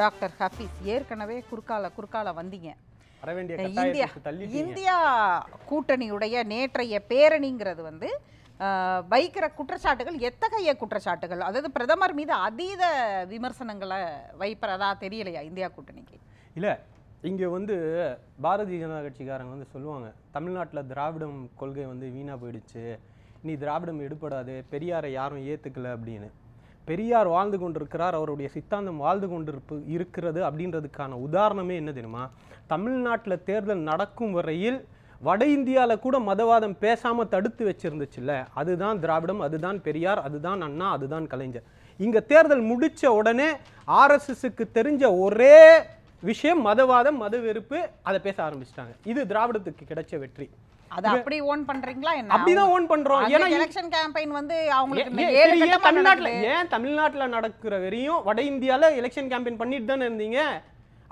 doctor Hafiz ஏற்கனவே குறுக்கால குறுக்கால வந்தீங்க இந்தியா இந்தியா கூட்டணியுடைய நேற்றைய பேரணிங்கிறது வந்து வைக்கிற குற்றச்சாட்டுகள் எத்தகைய குற்றச்சாட்டுகள் அதாவது பிரதமர் மீது அதீத விமர்சனங்களை வைப்பறதா தெரியலையா இந்தியா கூட்டணிக்கு இல்லை இங்கே வந்து பாரதிய ஜனதா கட்சிக்காரங்க வந்து சொல்லுவாங்க தமிழ்நாட்டில் திராவிடம் கொள்கை வந்து வீணாக போயிடுச்சு இனி திராவிடம் எடுபடாது பெரியாரை யாரும் ஏற்றுக்கல அப்படின்னு பெரியார் வாழ்ந்து கொண்டிருக்கிறார் அவருடைய சித்தாந்தம் வாழ்ந்து கொண்டிருப்பு இருக்கிறது அப்படின்றதுக்கான உதாரணமே என்ன தெரியுமா தமிழ்நாட்டில் தேர்தல் நடக்கும் வரையில் வட இந்தியாவில் கூட மதவாதம் பேசாமல் தடுத்து வச்சிருந்துச்சுல்ல அதுதான் திராவிடம் அதுதான் பெரியார் அதுதான் அண்ணா அதுதான் கலைஞர் இங்கே தேர்தல் முடித்த உடனே ஆர்எஸ்எஸுக்கு தெரிஞ்ச ஒரே விஷயம் மதவாதம் மத வெறுப்பு அதை பேச ஆரம்பிச்சிட்டாங்க இது திராவிடத்துக்கு கிடைச்ச வெற்றி அது அப்படி ஓன் பண்றீங்களா என்ன அப்படிதான் ஓன் பண்றோம் ஏன்னா எலெக்ஷன் கேம்பெயின் வந்து அவங்களுக்கு ஏன் தமிழ்நாட்டுல ஏன் தமிழ்நாட்டுல நடக்கிற வரையும் வட இந்தியால எலெக்ஷன் கேம்பெயின் பண்ணிட்டு தானே இருந்தீங்க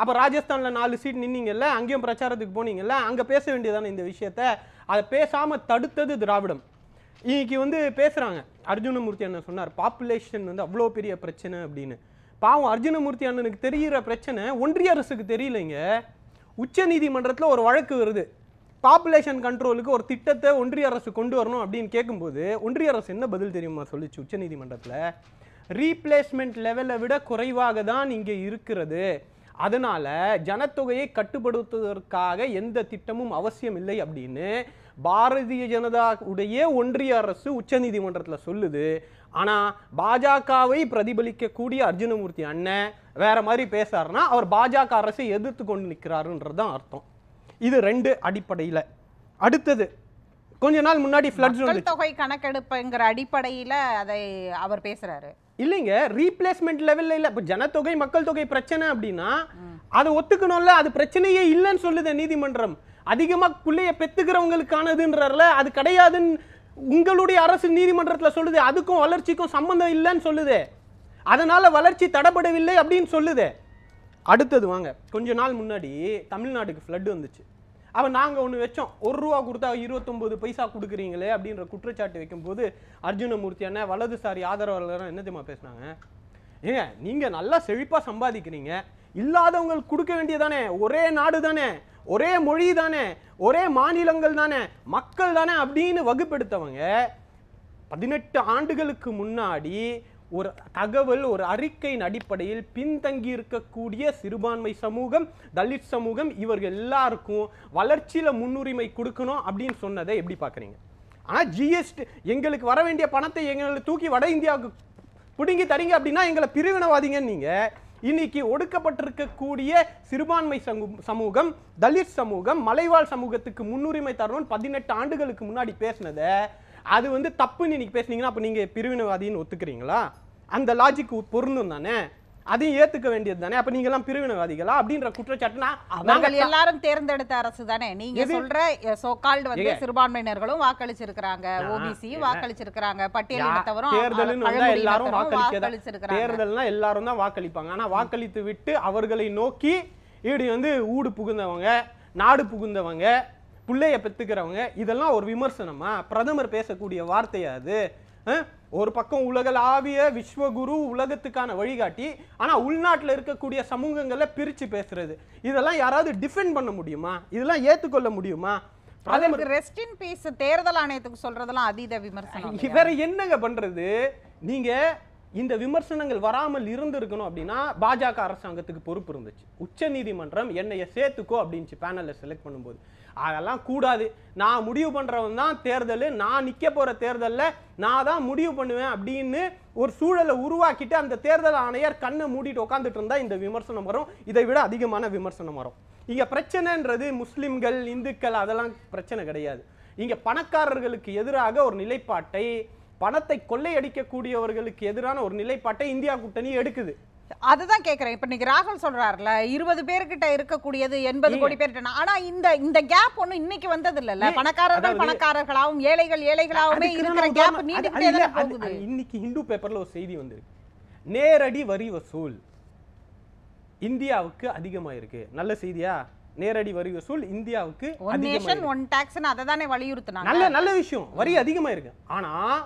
அப்போ ராஜஸ்தானில் நாலு சீட் நின்னீங்கல்ல அங்கேயும் பிரச்சாரத்துக்கு போனீங்கல்ல அங்கே பேச வேண்டியதானே இந்த விஷயத்தை அதை பேசாமல் தடுத்தது திராவிடம் இன்னைக்கு வந்து பேசுகிறாங்க அர்ஜுனமூர்த்தி அண்ணன் சொன்னார் பாப்புலேஷன் வந்து அவ்வளோ பெரிய பிரச்சனை அப்படின்னு பாவம் அர்ஜுனமூர்த்தி அண்ணனுக்கு தெரிகிற பிரச்சனை ஒன்றிய அரசுக்கு தெரியலைங்க உச்சநீதிமன்றத்தில் ஒரு வழக்கு வருது பாப்புலேஷன் கண்ட்ரோலுக்கு ஒரு திட்டத்தை ஒன்றிய அரசு கொண்டு வரணும் அப்படின்னு கேட்கும்போது ஒன்றிய அரசு என்ன பதில் தெரியுமா சொல்லிச்சு உச்சநீதிமன்றத்தில் ரீப்ளேஸ்மெண்ட் லெவலை விட குறைவாக தான் இங்கே இருக்கிறது அதனால் ஜனத்தொகையை கட்டுப்படுத்துவதற்காக எந்த திட்டமும் அவசியம் இல்லை அப்படின்னு பாரதிய ஜனதா உடைய ஒன்றிய அரசு உச்சநீதிமன்றத்தில் சொல்லுது ஆனால் பாஜகவை பிரதிபலிக்கக்கூடிய அர்ஜுனமூர்த்தி அண்ணன் வேற மாதிரி பேசாருன்னா அவர் பாஜக அரசை எதிர்த்து கொண்டு நிற்கிறாருன்றது தான் அர்த்தம் இது ரெண்டு அடிப்படையில் அடுத்தது கொஞ்ச நாள் முன்னாடி ஃப்ளட் தொகை கணக்கெடுப்புங்கிற அடிப்படையில் அதை அவர் பேசுறாரு இல்லைங்க ரீப்ளேஸ்மெண்ட் லெவலில் இல்லை இப்போ ஜனத்தொகை மக்கள் தொகை பிரச்சனை அப்படின்னா அதை ஒத்துக்கணும்ல அது பிரச்சனையே இல்லைன்னு சொல்லுது நீதிமன்றம் அதிகமாக பிள்ளைய பெத்துக்கிறவங்களுக்கானதுன்றல அது கிடையாதுன்னு உங்களுடைய அரசு நீதிமன்றத்தில் சொல்லுது அதுக்கும் வளர்ச்சிக்கும் சம்மந்தம் இல்லைன்னு சொல்லுது அதனால வளர்ச்சி தடப்படவில்லை அப்படின்னு சொல்லுது அடுத்தது வாங்க கொஞ்ச நாள் முன்னாடி தமிழ்நாட்டுக்கு ஃப்ளட்டு வந்துச்சு அப்போ நாங்கள் ஒன்று வச்சோம் ஒரு ரூபா கொடுத்தா இருபத்தொம்பது பைசா கொடுக்குறீங்களே அப்படின்ற குற்றச்சாட்டு வைக்கும்போது அர்ஜுனமூர்த்தி அண்ணன் வலதுசாரி ஆதரவாளர்கள் என்ன தெரியுமா பேசுனாங்க ஏங்க நீங்கள் நல்லா செழிப்பாக சம்பாதிக்கிறீங்க இல்லாதவங்களுக்கு கொடுக்க வேண்டியதானே ஒரே நாடு தானே ஒரே மொழி தானே ஒரே மாநிலங்கள் தானே மக்கள் தானே அப்படின்னு வகுப்பெடுத்தவங்க பதினெட்டு ஆண்டுகளுக்கு முன்னாடி ஒரு தகவல் ஒரு அறிக்கையின் அடிப்படையில் பின்தங்கி இருக்கக்கூடிய சிறுபான்மை சமூகம் தலித் சமூகம் இவர்கள் எல்லாருக்கும் வளர்ச்சியில் முன்னுரிமை கொடுக்கணும் அப்படின்னு சொன்னதை எப்படி பார்க்குறீங்க ஆனால் ஜிஎஸ்டி எங்களுக்கு வர வேண்டிய பணத்தை எங்களை தூக்கி வட இந்தியாவுக்கு பிடுங்கி தரீங்க அப்படின்னா எங்களை பிரிவினவாதிங்கன்னு நீங்கள் இன்னைக்கு ஒடுக்கப்பட்டிருக்கக்கூடிய சிறுபான்மை சமூகம் தலித் சமூகம் மலைவாழ் சமூகத்துக்கு முன்னுரிமை தரணும்னு பதினெட்டு ஆண்டுகளுக்கு முன்னாடி பேசினதை அது வந்து தப்புன்னு இன்னைக்கு பேசுனீங்கன்னா அப்போ நீங்கள் பிரிவினவாதின்னு ஒத்துக்கிறீங்களா அந்த லாஜிக் பொருந்தும் தானே அதையும் ஏத்துக்க வேண்டியது தானே அப்ப நீங்க எல்லாம் பிரிவினவாதிகளா அப்படின்ற குற்றச்சாட்டு நாங்க எல்லாரும் தேர்ந்தெடுத்த அரசு தானே நீங்க சொல்ற சோகால்டு வந்து சிறுபான்மையினர்களும் வாக்களிச்சிருக்கிறாங்க ஓபிசி வாக்களிச்சிருக்கிறாங்க பட்டியலினத்தவரும் தேர்தல்னு எல்லாரும் வாக்களிக்க தேர்தல்னா எல்லாரும் தான் வாக்களிப்பாங்க ஆனா வாக்களித்து விட்டு அவர்களை நோக்கி இப்படி வந்து ஊடு புகுந்தவங்க நாடு புகுந்தவங்க பிள்ளையை பெற்றுக்கிறவங்க இதெல்லாம் ஒரு விமர்சனமா பிரதமர் பேசக்கூடிய வார்த்தையாது அது ஒரு பக்கம் உலகளாவிய விஸ்வகுரு உலகத்துக்கான வழிகாட்டி ஆனால் உள்நாட்டில் இருக்கக்கூடிய சமூகங்களில் பிரித்து பேசுறது இதெல்லாம் யாராவது டிஃபெண்ட் பண்ண முடியுமா இதெல்லாம் ஏற்றுக்கொள்ள முடியுமா அதற்கு ரெஸ்ட் இன் பீஸ் தேர்தல் ஆணையத்துக்கு சொல்றதெல்லாம் அதீத விமர்சனம் இவர் என்னங்க பண்றது நீங்க இந்த விமர்சனங்கள் வராமல் இருந்திருக்கணும் அப்படின்னா பாஜக அரசாங்கத்துக்கு பொறுப்பு இருந்துச்சு உச்ச நீதிமன்றம் என்னைய சேர்த்துக்கோ அப்படின்ச்சு பேனலில் செலக்ட் பண்ணும்போது அதெல்லாம் கூடாது நான் முடிவு பண்ணுறவன் தான் தேர்தல் நான் நிற்க போகிற தேர்தலில் நான் தான் முடிவு பண்ணுவேன் அப்படின்னு ஒரு சூழலை உருவாக்கிட்டு அந்த தேர்தல் ஆணையர் கண்ணை மூடிட்டு உட்காந்துட்டு இருந்தால் இந்த விமர்சனம் வரும் இதை விட அதிகமான விமர்சனம் வரும் இங்கே பிரச்சனைன்றது முஸ்லீம்கள் இந்துக்கள் அதெல்லாம் பிரச்சனை கிடையாது இங்கே பணக்காரர்களுக்கு எதிராக ஒரு நிலைப்பாட்டை பணத்தை கொள்ளையடிக்கக்கூடியவர்களுக்கு எதிரான ஒரு நிலைப்பாட்டை இந்தியா கூட்டணி எடுக்குது அதுதான் கேட்குறேன் இப்போ நீங்கள் ராகுல் சொல்கிறாருல இருபது பேர்கிட்ட இருக்கக்கூடியது எண்பது கோடி பேர்கிட்ட ஆனால் இந்த இந்த கேப் ஒன்றும் இன்னைக்கு வந்தது இல்லைல்ல பணக்காரர்கள் பணக்காரர்களாகவும் ஏழைகள் ஏழைகளாகவுமே இருக்கிற கேப் இன்னைக்கு ஹிந்து பேப்பரில் ஒரு செய்தி வந்திருக்கு நேரடி வரி வசூல் இந்தியாவுக்கு அதிகமாக இருக்கு நல்ல செய்தியா நேரடி வரி வசூல் இந்தியாவுக்கு ஒன் நேஷன் ஒன் டாக்ஸ்னு அதை தானே நல்ல நல்ல விஷயம் வரி அதிகமாக இருக்கு ஆனால்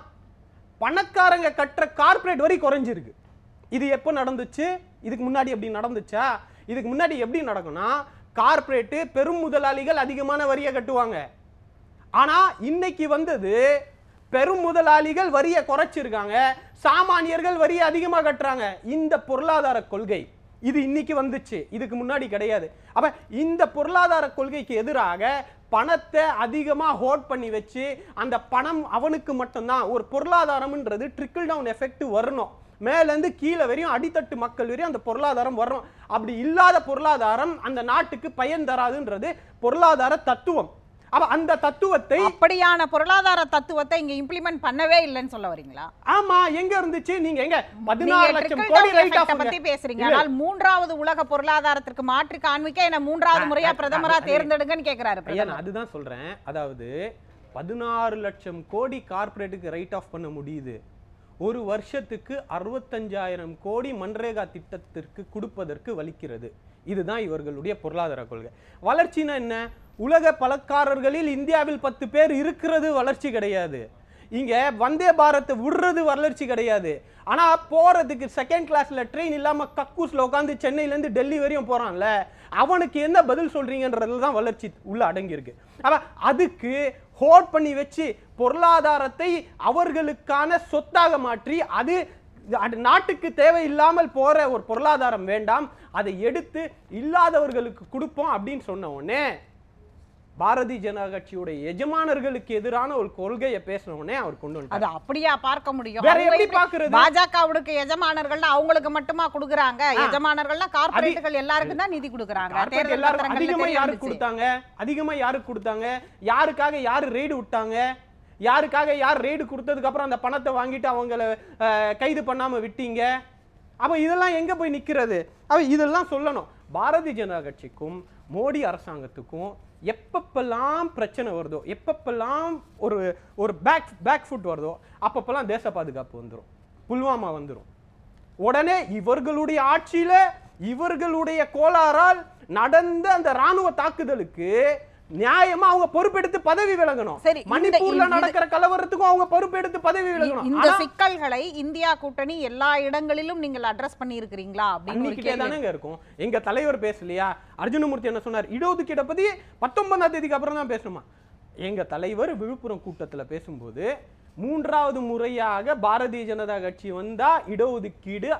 பணக்காரங்க கட்டுற கார்பரேட் வரி குறைஞ்சிருக்கு இது எப்போ நடந்துச்சு இதுக்கு முன்னாடி எப்படி நடந்துச்சா இதுக்கு முன்னாடி எப்படி நடக்கும்னா கார்பரேட்டு பெரும் முதலாளிகள் அதிகமான வரியை கட்டுவாங்க ஆனால் இன்னைக்கு வந்தது பெரும் முதலாளிகள் வரியை குறைச்சிருக்காங்க சாமானியர்கள் வரியை அதிகமாக கட்டுறாங்க இந்த பொருளாதார கொள்கை இது இன்னைக்கு வந்துச்சு இதுக்கு முன்னாடி கிடையாது அப்போ இந்த பொருளாதார கொள்கைக்கு எதிராக பணத்தை அதிகமாக ஹோல்ட் பண்ணி வச்சு அந்த பணம் அவனுக்கு மட்டும்தான் ஒரு பொருளாதாரம்ன்றது ட்ரிக்கிள் டவுன் எஃபெக்ட் வரணும் மேலேருந்து கீழே வரையும் அடித்தட்டு மக்கள் வரையும் அந்த பொருளாதாரம் வரணும் அப்படி இல்லாத பொருளாதாரம் அந்த நாட்டுக்கு பயன் தராதுன்றது பொருளாதார தத்துவம் அப்ப அந்த தத்துவத்தை அப்படியான பொருளாதார தத்துவத்தை இங்க இம்ப்ளிமெண்ட் பண்ணவே இல்லைன்னு சொல்ல வரீங்களா ஆமா எங்க இருந்துச்சு நீங்க எங்க பதினாறு லட்சம் கோடி ரைட் ஆஃப் பத்தி பேசுறீங்க ஆனால் மூன்றாவது உலக பொருளாதாரத்திற்கு மாற்று காண்பிக்க என்ன மூன்றாவது முறையா பிரதமரா தேர்ந்தெடுங்கன்னு கேக்குறாரு அதுதான் சொல்றேன் அதாவது பதினாறு லட்சம் கோடி கார்ப்பரேட்டுக்கு ரைட் ஆஃப் பண்ண முடியுது ஒரு வருஷத்துக்கு அறுபத்தஞ்சாயிரம் கோடி மன்ரேகா திட்டத்திற்கு கொடுப்பதற்கு வலிக்கிறது இதுதான் இவர்களுடைய பொருளாதார கொள்கை வளர்ச்சினா என்ன உலக பலக்காரர்களில் இந்தியாவில் பத்து பேர் இருக்கிறது வளர்ச்சி கிடையாது இங்கே வந்தே பாரத்தை விடுறது வளர்ச்சி கிடையாது ஆனால் போகிறதுக்கு செகண்ட் கிளாஸில் ட்ரெயின் இல்லாமல் கக்கூஸில் உட்காந்து சென்னையிலேருந்து டெல்லி வரையும் போகிறான்ல அவனுக்கு என்ன பதில் சொல்கிறீங்கன்றது தான் வளர்ச்சி உள்ளே அடங்கியிருக்கு அப்போ அதுக்கு ஹோல்ட் பண்ணி வச்சு பொருளாதாரத்தை அவர்களுக்கான சொத்தாக மாற்றி அது நாட்டுக்கு தேவையில்லாமல் போகிற ஒரு பொருளாதாரம் வேண்டாம் அதை எடுத்து இல்லாதவர்களுக்கு கொடுப்போம் அப்படின்னு சொன்ன உடனே பாரதிய ஜனதா கட்சியுடைய எஜமானர்களுக்கு எதிரான ஒரு கொள்கையை பேசினவனே அவர் கொண்டு வந்து அது அப்படியா பார்க்க முடியும் வேற எப்படி பாக்குறது பாஜகவுக்கு எஜமானர்கள் அவங்களுக்கு மட்டுமா கொடுக்குறாங்க எஜமானர்கள் கார்ப்பரேட்டுகள் எல்லாருக்கும் தான் நிதி கொடுக்குறாங்க எல்லாரும் அதிகமா யாருக்கு கொடுத்தாங்க அதிகமா யாருக்கு கொடுத்தாங்க யாருக்காக யாரு ரெய்டு விட்டாங்க யாருக்காக யார் ரெய்டு கொடுத்ததுக்கு அப்புறம் அந்த பணத்தை வாங்கிட்டு அவங்கள கைது பண்ணாம விட்டீங்க அப்ப இதெல்லாம் எங்க போய் நிக்கிறது அப்ப இதெல்லாம் சொல்லணும் பாரதிய ஜனதா கட்சிக்கும் மோடி அரசாங்கத்துக்கும் எப்பப்பெல்லாம் பிரச்சனை வருதோ எப்பப்பெல்லாம் ஒரு ஒரு பேக் பேக் ஃபுட் வருதோ அப்பப்பெல்லாம் தேச பாதுகாப்பு வந்துடும் புல்வாமா வந்துடும் உடனே இவர்களுடைய ஆட்சியில் இவர்களுடைய கோளாறால் நடந்த அந்த இராணுவ தாக்குதலுக்கு நியாயமா அவங்க பொறுப்பெடுத்து பதவி விலகணும் சரி மணிப்பூர்ல நடக்கிற கலவரத்துக்கும் அவங்க பொறுப்பெடுத்து பதவி விலகணும் இந்த சிக்கல்களை இந்தியா கூட்டணி எல்லா இடங்களிலும் நீங்கள் அட்ரஸ் பண்ணி இருக்கிறீங்களா அப்படின்னு இருக்கும் எங்க தலைவர் பேசலையா அர்ஜுனமூர்த்தி என்ன சொன்னார் இடஒதுக்கீடை பத்தி பத்தொன்பதாம் தேதிக்கு அப்புறம் தான் பேசணுமா எங்க தலைவர் விழுப்புரம் கூட்டத்துல பேசும்போது மூன்றாவது முறையாக பாரதிய ஜனதா கட்சி வந்தா இடஒதுக்கீடு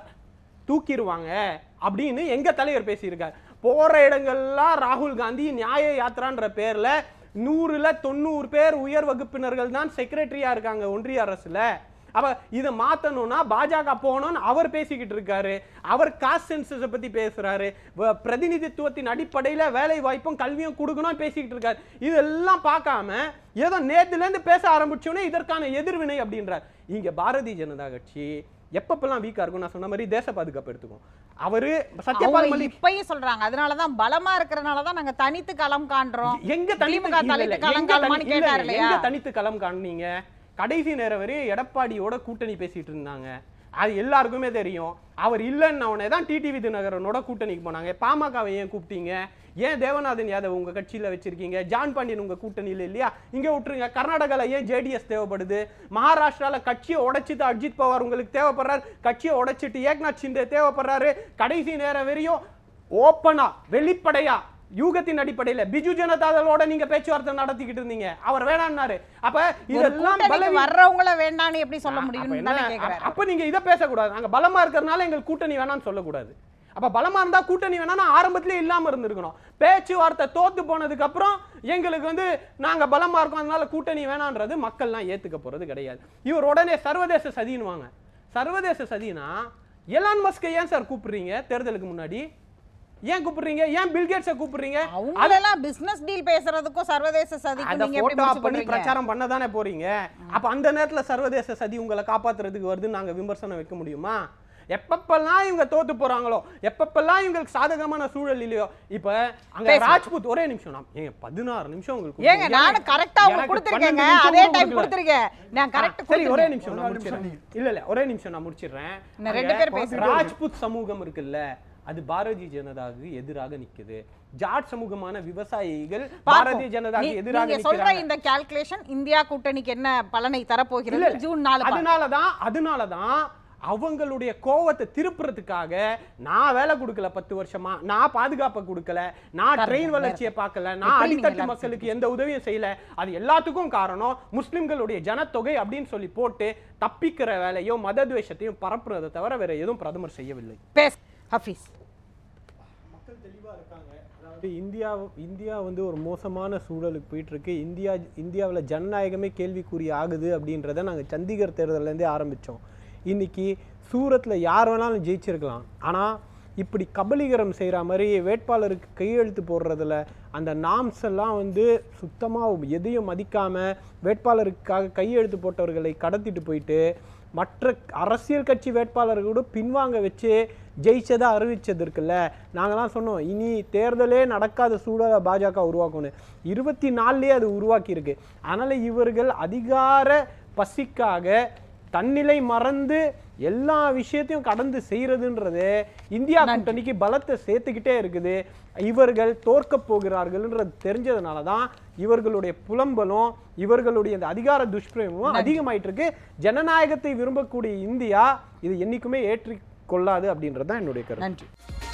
தூக்கிடுவாங்க அப்படின்னு எங்க தலைவர் பேசியிருக்காரு போகிற இடங்கள்லாம் ராகுல் காந்தி நியாய யாத்திரான்ற பேரில் நூறில் தொண்ணூறு பேர் உயர் வகுப்பினர்கள் தான் செக்ரட்டரியாக இருக்காங்க ஒன்றிய அரசில் அப்போ இதை மாற்றணும்னா பாஜக போகணும்னு அவர் பேசிக்கிட்டு இருக்காரு அவர் காஸ்ட் சென்சஸை பற்றி பேசுகிறாரு பிரதிநிதித்துவத்தின் அடிப்படையில் வேலை வாய்ப்பும் கல்வியும் கொடுக்கணும்னு பேசிக்கிட்டு இருக்காரு இதெல்லாம் பார்க்காம ஏதோ நேற்றுலேருந்து பேச ஆரம்பிச்சோன்னே இதற்கான எதிர்வினை அப்படின்றார் இங்கே பாரதிய ஜனதா கட்சி எப்பப்பெல்லாம் வீக்காக இருக்கும் நான் சொன்ன மாதிரி தேச பாதுகாப்பு எடுத்துக்கும் அவரு சத்யபால் மல்லிக் இப்பயும் சொல்றாங்க அதனால தான் பலமா இருக்கிறனால தான் நாங்க தனித்து களம் காண்றோம் எங்க தனிமுக தனித்து களம் கேட்டாரு இல்லையா தனித்து களம் காணீங்க கடைசி நேரம் வரை எடப்பாடியோட கூட்டணி பேசிட்டு இருந்தாங்க அது எல்லாருக்குமே தெரியும் அவர் இல்லைன்னு உடனே தான் டிடிவி தினகரனோட கூட்டணிக்கு போனாங்க பாமகவை ஏன் கூப்பிட்டீங்க ஏன் தேவநாதன் யாதவ் உங்கள் கட்சியில் வச்சுருக்கீங்க ஜான் பாண்டியன் உங்கள் கூட்டணியில் இல்லையா இங்கே விட்டுருங்க கர்நாடகாவில் ஏன் ஜேடிஎஸ் தேவைப்படுது மகாராஷ்டிராவில் கட்சியை உடைச்சிட்டு அஜித் பவார் உங்களுக்கு தேவைப்படுறாரு கட்சியை உடைச்சிட்டு ஏக்நாத் சிண்டே தேவைப்படுறாரு கடைசி நேரம் வரையும் ஓப்பனாக வெளிப்படையாக யூகத்தின் அடிப்படையில் பிஜு ஜனதாதளோட நீங்க பேச்சுவார்த்தை நடத்திக்கிட்டு இருந்தீங்க அவர் வேணாம்னாரு அப்ப இதெல்லாம் வர்றவங்கள வேண்டாம்னு எப்படி சொல்ல முடியும் அப்ப நீங்க இதை பேசக்கூடாது நாங்க பலமா இருக்கிறதுனால எங்களுக்கு கூட்டணி வேணாம்னு சொல்லக்கூடாது அப்ப பலமா இருந்தா கூட்டணி வேணாம் ஆரம்பத்திலே இல்லாம இருந்திருக்கணும் பேச்சுவார்த்தை தோத்து போனதுக்கு அப்புறம் எங்களுக்கு வந்து நாங்க பலமா இருக்கோம் அதனால கூட்டணி வேணான்றது மக்கள்லாம் ஏத்துக்க போறது கிடையாது இவர் உடனே சர்வதேச சதின்வாங்க சர்வதேச சதினா எலான் மஸ்கை ஏன் சார் கூப்பிடுறீங்க தேர்தலுக்கு முன்னாடி ஏன் கூப்பிடுறீங்க ஏன் பில்கேட்ஸை கூப்பிடுறீங்க அதெல்லாம் பிசினஸ் டீல் பேசுறதுக்கும் சர்வதேச சதி பண்ணி பிரச்சாரம் பண்ண தானே போறீங்க அப்ப அந்த நேரத்துல சர்வதேச சதி உங்களை காப்பாத்துறதுக்கு வருதுன்னு நாங்க விமர்சனம் வைக்க முடியுமா எப்பப்பெல்லாம் இவங்க தோத்து போறாங்களோ எப்பப்பெல்லாம் இவங்களுக்கு சாதகமான சூழல் இல்லையோ இப்ப அங்க ராஜ்புத் ஒரே நிமிஷம் நான் பதினாறு நிமிஷம் உங்களுக்கு ஏங்க நான் கரெக்டா உங்களுக்கு கொடுத்துருக்கேங்க அதே டைம் கொடுத்துருக்கேன் நான் கரெக்ட் சரி ஒரே நிமிஷம் நான் முடிச்சிடுறேன் இல்ல இல்ல ஒரே நிமிஷம் நான் முடிச்சிடுறேன் ரெண்டு பேர் பேசுறேன் ராஜ்புத் சமூகம் இருக்குல்ல அது பாரதிய ஜனதாவுக்கு எதிராக நிக்குது ஜாட் சமூகமான விவசாயிகள் பாரதிய ஜனதாவுக்கு எதிராக சொல்ற இந்த கால்குலேஷன் இந்தியா கூட்டணிக்கு என்ன பலனை தரப்போகிறது ஜூன் நாலு அதனாலதான் அதனாலதான் அவங்களுடைய கோவத்தை திருப்புறதுக்காக நான் வேலை கொடுக்கல பத்து வருஷமா நான் பாதுகாப்பை கொடுக்கல நான் ட்ரெயின் வளர்ச்சியை பார்க்கல நான் அடித்தட்டு மக்களுக்கு எந்த உதவியும் செய்யல அது எல்லாத்துக்கும் காரணம் முஸ்லிம்களுடைய ஜனத்தொகை அப்படின்னு சொல்லி போட்டு தப்பிக்கிற வேலையும் மததுவேஷத்தையும் பரப்புறதை தவிர வேற எதுவும் பிரதமர் செய்யவில்லை ஹஃபீஸ் மக்கள் தெளிவாக இருக்காங்க அதாவது இந்தியா இந்தியா வந்து ஒரு மோசமான சூழலுக்கு போயிட்டுருக்கு இந்தியா இந்தியாவில் ஜனநாயகமே கேள்விக்குறி ஆகுது அப்படின்றத நாங்கள் சண்டிகர் தேர்தலேருந்தே ஆரம்பித்தோம் இன்றைக்கி சூரத்தில் யார் வேணாலும் ஜெயிச்சிருக்கலாம் ஆனால் இப்படி கபலீகரம் செய்கிற மாதிரி வேட்பாளருக்கு கையெழுத்து போடுறதில் அந்த நாம்ஸ் எல்லாம் வந்து சுத்தமாக எதையும் மதிக்காமல் வேட்பாளருக்காக கையெழுத்து போட்டவர்களை கடத்திட்டு போயிட்டு மற்ற அரசியல் கட்சி வேட்பாளர்களோடு பின்வாங்க வச்சு ஜெயிச்சதாக அறிவித்தது இருக்குல்ல நாங்கள்லாம் சொன்னோம் இனி தேர்தலே நடக்காத சூழலை பாஜக உருவாக்கணும் இருபத்தி நாலுலேயே அது உருவாக்கியிருக்கு அதனால் இவர்கள் அதிகார பசிக்காக தன்னிலை மறந்து எல்லா விஷயத்தையும் கடந்து செய்யறதுன்றது இந்தியா கூட்டணிக்கு பலத்தை சேர்த்துக்கிட்டே இருக்குது இவர்கள் தோற்க போகிறார்கள்ன்றது தெரிஞ்சதுனால தான் இவர்களுடைய புலம்பலும் இவர்களுடைய அந்த அதிகார துஷ்பிரயோகமும் அதிகமாயிட்டு இருக்கு ஜனநாயகத்தை விரும்பக்கூடிய இந்தியா இது என்னைக்குமே ஏற்றி கொள்ளாது அப்படின்றது தான் என்னுடைய கருத்து நன்றி